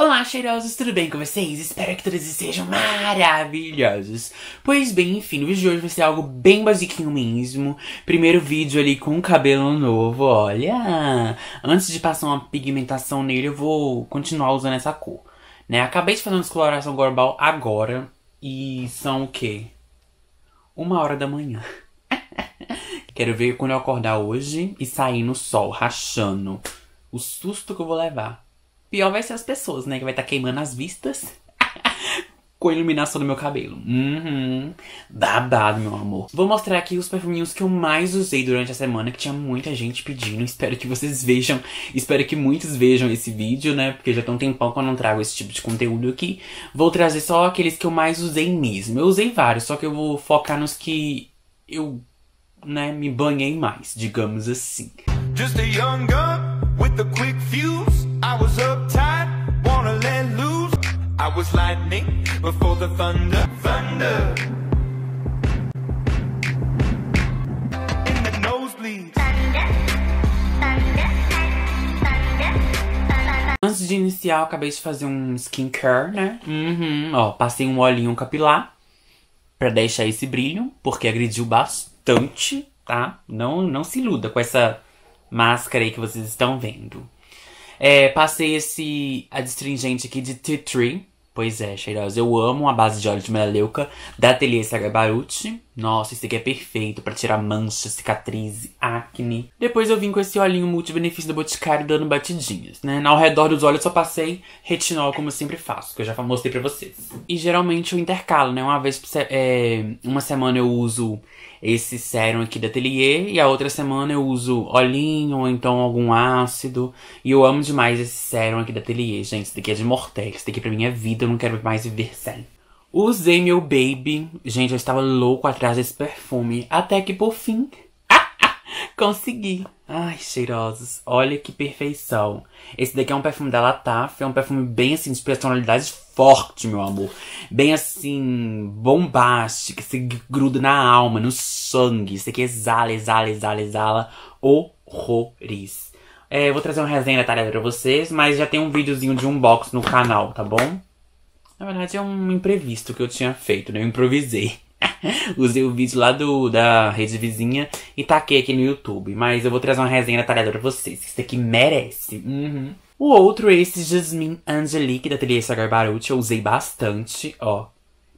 Olá, cheirosos, tudo bem com vocês? Espero que todos estejam maravilhosos. Pois bem, enfim, o vídeo de hoje vai ser algo bem basiquinho mesmo. Primeiro vídeo ali com cabelo novo, olha! Antes de passar uma pigmentação nele, eu vou continuar usando essa cor. Né? Acabei de fazer uma descoloração global agora e são o quê? Uma hora da manhã. Quero ver quando eu acordar hoje e sair no sol, rachando. O susto que eu vou levar. Pior vai ser as pessoas, né? Que vai estar tá queimando as vistas com a iluminação do meu cabelo. Uhum. Babado, meu amor. Vou mostrar aqui os perfuminhos que eu mais usei durante a semana, que tinha muita gente pedindo. Espero que vocês vejam. Espero que muitos vejam esse vídeo, né? Porque já tem um tempão que eu não trago esse tipo de conteúdo aqui. Vou trazer só aqueles que eu mais usei mesmo. Eu usei vários, só que eu vou focar nos que eu, né, me banhei mais, digamos assim. Just a young gun with a quick fuse. I was up was lightning before the thunder, thunder. In the Antes de iniciar, eu acabei de fazer um skincare, né? Uhum, ó, passei um olhinho capilar para deixar esse brilho, porque agrediu bastante, tá? Não, não se iluda com essa máscara aí que vocês estão vendo. É, passei esse adstringente aqui de tea tree, Pois é, cheirosa. Eu amo a base de óleo de melaleuca da Atelier Sagabaruti. Nossa, esse aqui é perfeito para tirar manchas, cicatriz, acne. Depois eu vim com esse olhinho multibenefício do Boticário dando batidinhas, né? Ao redor dos olhos eu só passei retinol, como eu sempre faço, que eu já mostrei pra vocês. E geralmente eu intercalo, né? Uma vez por se é, uma semana eu uso esse sérum aqui da Atelier e a outra semana eu uso olhinho ou então algum ácido. E eu amo demais esse sérum aqui da Atelier, gente. Esse daqui é de Mortex, esse daqui pra minha vida, eu não quero mais viver sem. Usei meu Baby. Gente, eu estava louco atrás desse perfume. Até que por fim, consegui. Ai, cheirosos. Olha que perfeição. Esse daqui é um perfume da Lataf. É um perfume bem assim de personalidade forte, meu amor. Bem assim, que se gruda na alma, no sangue. Isso aqui exala, exala, exala, exala horrores. É, vou trazer uma resenha detalhada pra vocês, mas já tem um videozinho de unbox no canal, tá bom? Na verdade é um imprevisto que eu tinha feito, né? Eu improvisei. Usei o vídeo lá do, da rede vizinha e taquei aqui no YouTube. Mas eu vou trazer uma resenha detalhada pra vocês. Isso aqui merece. Uhum. O outro é esse Jasmine Angelique, da Teliessa Garbarucci. Eu usei bastante, ó.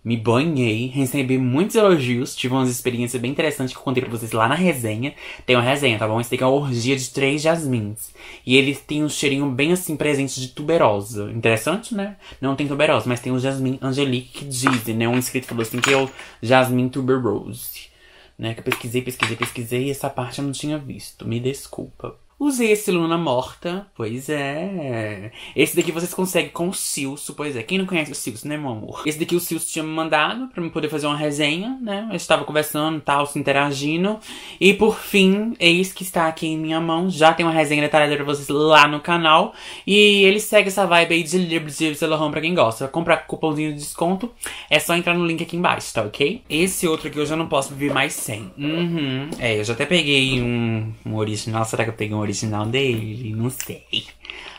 Me banhei, recebi muitos elogios, tive umas experiências bem interessantes que eu contei pra vocês lá na resenha. Tem uma resenha, tá bom? Esse tem é uma orgia de três jasmins. E ele tem um cheirinho bem assim presente de tuberosa. Interessante, né? Não tem tuberosa, mas tem o jasmin Angelique que dizem, né? Um inscrito falou assim que é o jasmin Tuberose. Né? Que eu pesquisei, pesquisei, pesquisei e essa parte eu não tinha visto. Me desculpa. Usei esse Luna Morta, pois é. Esse daqui vocês conseguem com o Silso, pois é. Quem não conhece o Silso, né, meu amor? Esse daqui o Silso tinha me mandado pra me poder fazer uma resenha, né? Eu estava conversando tal, se interagindo. E por fim, eis que está aqui em minha mão. Já tem uma resenha detalhada pra vocês lá no canal. E ele segue essa vibe aí de livro de Celohan pra quem gosta. comprar cupomzinho de desconto, é só entrar no link aqui embaixo, tá ok? Esse outro aqui eu já não posso viver mais sem. Uhum. É, eu já até peguei um, um original. Será que eu peguei um original? original dele, não sei.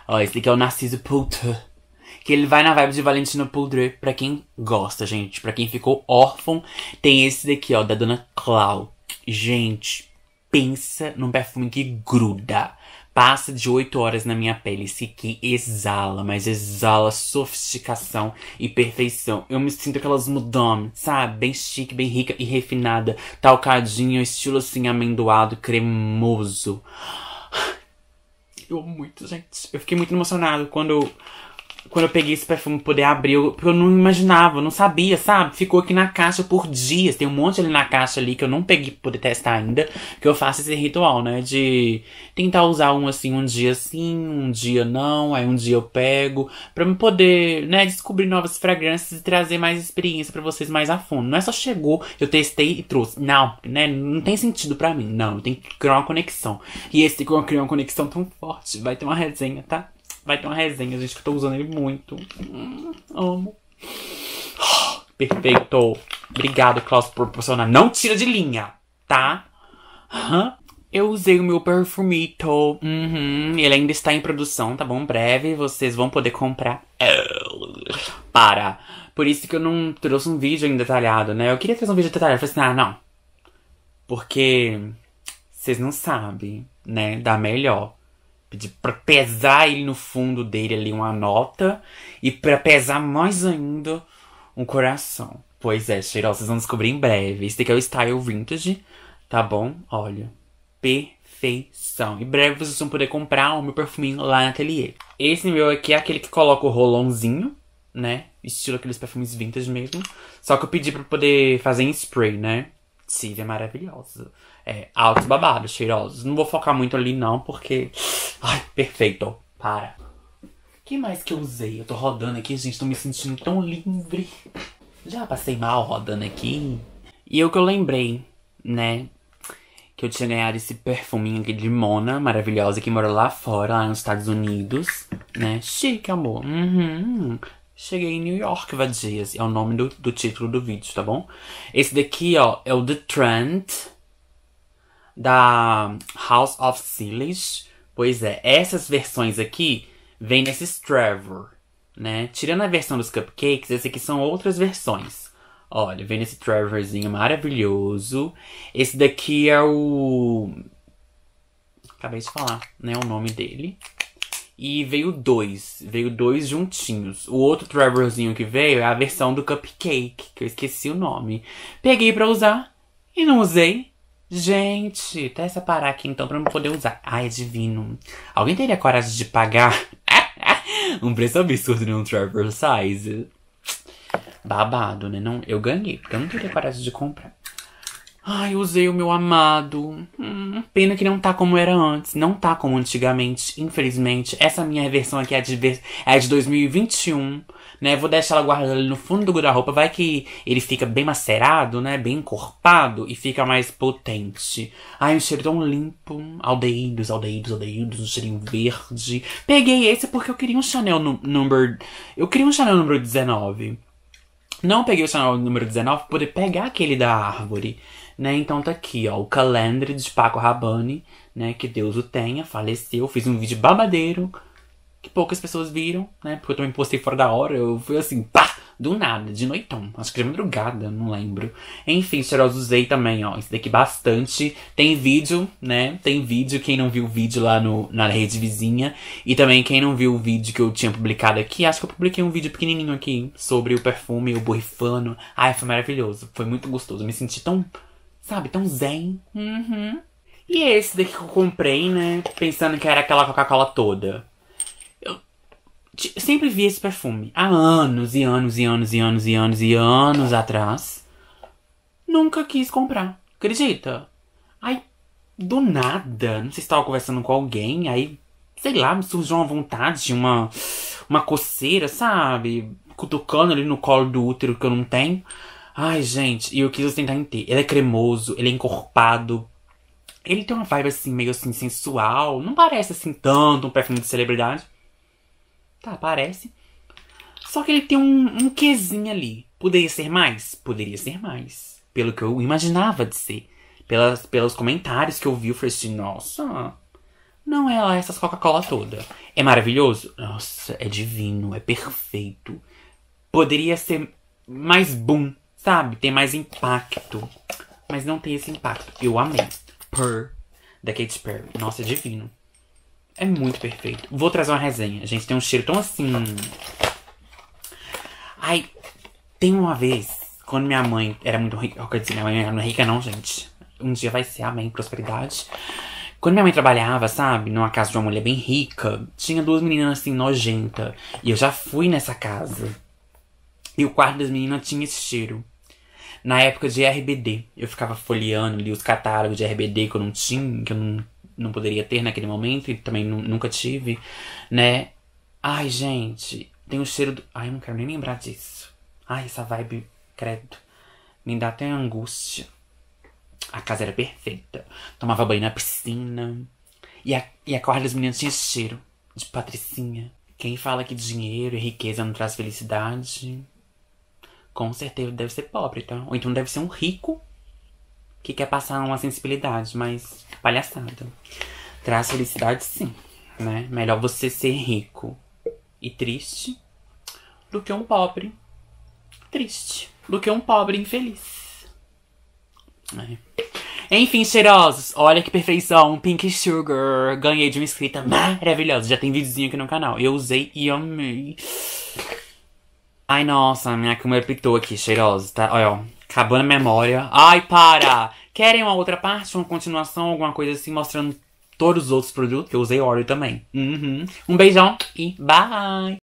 Ó, esse aqui é o Narciso Poulter. Que ele vai na vibe de Valentino Poudre, pra quem gosta, gente. Pra quem ficou órfão, tem esse daqui, ó, da Dona Clau. Gente, pensa num perfume que gruda. Passa de 8 horas na minha pele. Esse aqui exala, mas exala sofisticação e perfeição. Eu me sinto aquelas mudam, sabe? Bem chique, bem rica e refinada. Talcadinho, estilo assim, amendoado, cremoso eu amo muito, gente. Eu fiquei muito emocionado quando quando eu peguei esse perfume poder abrir, eu, eu não imaginava, eu não sabia, sabe? Ficou aqui na caixa por dias. Tem um monte ali na caixa ali que eu não peguei pra poder testar ainda. Que eu faço esse ritual, né? De tentar usar um assim, um dia sim, um dia não, aí um dia eu pego. para me poder, né, descobrir novas fragrâncias e trazer mais experiência para vocês mais a fundo. Não é só chegou, eu testei e trouxe. Não, né? Não tem sentido para mim. Não, tem que criar uma conexão. E esse criar uma conexão tão forte. Vai ter uma resenha, tá? Vai ter uma resenha, gente, que eu tô usando ele muito. Hum, amo. perfeito. Obrigado, Klaus, por proporcionar. Não tira de linha, tá? Hã? Eu usei o meu perfumito. Uhum, ele ainda está em produção, tá bom? Breve vocês vão poder comprar. Para. Por isso que eu não trouxe um vídeo ainda detalhado, né? Eu queria trazer um vídeo detalhado. Eu falei assim, ah, não. Porque vocês não sabem, né? Dá melhor pedir para pesar ele no fundo dele ali uma nota e para pesar mais ainda um coração. Pois é, cheirosa, vocês vão descobrir em breve. Esse daqui é o Style Vintage, tá bom? Olha, perfeição. Em breve vocês vão poder comprar o meu perfuminho lá na ateliê. Esse meu aqui é aquele que coloca o rolãozinho, né? Estilo aqueles perfumes vintage mesmo. Só que eu pedi para poder fazer em spray, né? Steve é maravilhoso. É, altos babados, cheirosos. Não vou focar muito ali, não, porque. Ai, perfeito. Para. O que mais que eu usei? Eu tô rodando aqui, gente, tô me sentindo tão livre. Já passei mal rodando aqui. E eu que eu lembrei, né? Que eu tinha ganhado esse perfuminho aqui de Mona, maravilhosa, que mora lá fora, lá nos Estados Unidos, né? Chique, amor. Uhum. Cheguei em New York, vadias. Assim, é o nome do, do título do vídeo, tá bom? Esse daqui, ó, é o The Trent da House of Sillies. Pois é, essas versões aqui vêm nesses Trevor, né? Tirando a versão dos cupcakes, essas aqui são outras versões. Olha, vem nesse Trevorzinho maravilhoso. Esse daqui é o. Acabei de falar, né? O nome dele. E veio dois. Veio dois juntinhos. O outro Trevorzinho que veio é a versão do Cupcake, que eu esqueci o nome. Peguei pra usar e não usei. Gente, até separar aqui então pra não poder usar. Ai, é divino. Alguém teria coragem de pagar um preço absurdo num Trevor Size? Babado, né? Não, eu ganhei, porque eu não teria coragem de comprar. Ai, usei o meu amado. Hum. Pena que não tá como era antes, não tá como antigamente, infelizmente. Essa minha versão aqui é de, é de 2021, né? Vou deixar ela guardada ali no fundo do guarda-roupa, vai que ele fica bem macerado, né? Bem encorpado e fica mais potente. Ai, um cheiro tão limpo. Aldeídos, aldeídos, aldeídos, um cheirinho verde. Peguei esse porque eu queria um Chanel número. Eu queria um Chanel número 19. Não peguei o sinal número 19 pra poder pegar aquele da árvore. Né? Então tá aqui, ó, o calendário de Paco Rabanne, né? Que Deus o tenha, faleceu. Fiz um vídeo babadeiro que poucas pessoas viram, né? Porque eu também postei fora da hora. Eu fui assim, pá! Do nada, de noitão. Acho que de madrugada, não lembro. Enfim, cheiroso usei também, ó. Esse daqui bastante. Tem vídeo, né? Tem vídeo. Quem não viu o vídeo lá no, na rede vizinha. E também quem não viu o vídeo que eu tinha publicado aqui. Acho que eu publiquei um vídeo pequenininho aqui sobre o perfume, o borrifano. Ai, foi maravilhoso. Foi muito gostoso. Eu me senti tão, sabe, tão zen. Uhum. E é esse daqui que eu comprei, né? Pensando que era aquela Coca-Cola toda sempre vi esse perfume há anos e anos e anos e anos e anos e anos atrás. Nunca quis comprar. Acredita? Aí, do nada, não sei se estava conversando com alguém, aí, sei lá, me surgiu uma vontade, uma, uma coceira, sabe? Cutucando ali no colo do útero que eu não tenho. Ai, gente, e eu quis tentar entender Ele é cremoso, ele é encorpado. Ele tem uma vibe assim, meio assim, sensual. Não parece assim tanto um perfume de celebridade. Tá, parece. Só que ele tem um, um quezinho ali. Poderia ser mais? Poderia ser mais. Pelo que eu imaginava de ser. Pelas, pelos comentários que eu vi, eu falei assim, nossa, não é lá essas Coca-Cola toda. É maravilhoso? Nossa, é divino, é perfeito. Poderia ser mais boom, sabe? Ter mais impacto. Mas não tem esse impacto. Eu amei. per da Katy Perry. Nossa, é divino. É muito perfeito. Vou trazer uma resenha. A gente tem um cheiro tão assim. Ai, tem uma vez, quando minha mãe era muito rica. Quer dizer, minha mãe não é rica, não, gente. Um dia vai ser, amém, prosperidade. Quando minha mãe trabalhava, sabe, numa casa de uma mulher bem rica, tinha duas meninas assim, nojenta. E eu já fui nessa casa. E o quarto das meninas tinha esse cheiro. Na época de RBD, eu ficava folheando ali os catálogos de RBD que eu não tinha, que eu não não poderia ter naquele momento e também nunca tive, né? Ai, gente, tem o cheiro do. Ai, eu não quero nem lembrar disso. Ai, essa vibe, credo. Me dá até angústia. A casa era perfeita. Tomava banho na piscina. E a, e a quarta dos meninos tinha cheiro de patricinha. Quem fala que dinheiro e riqueza não traz felicidade, com certeza deve ser pobre, tá? Ou então deve ser um rico que quer passar uma sensibilidade mas palhaçada. Traz felicidade, sim, né? Melhor você ser rico e triste do que um pobre triste, do que um pobre infeliz. É. Enfim, cheirosos, olha que perfeição, Pink Sugar. Ganhei de uma escrita maravilhosa, já tem videozinho aqui no canal. Eu usei e amei. Ai, nossa, minha câmera pitou aqui, cheirosa, tá? Olha, ó. Acabou na memória. Ai, para! Querem uma outra parte, uma continuação, alguma coisa assim, mostrando todos os outros produtos? Eu usei óleo também. Uhum. Um beijão e bye!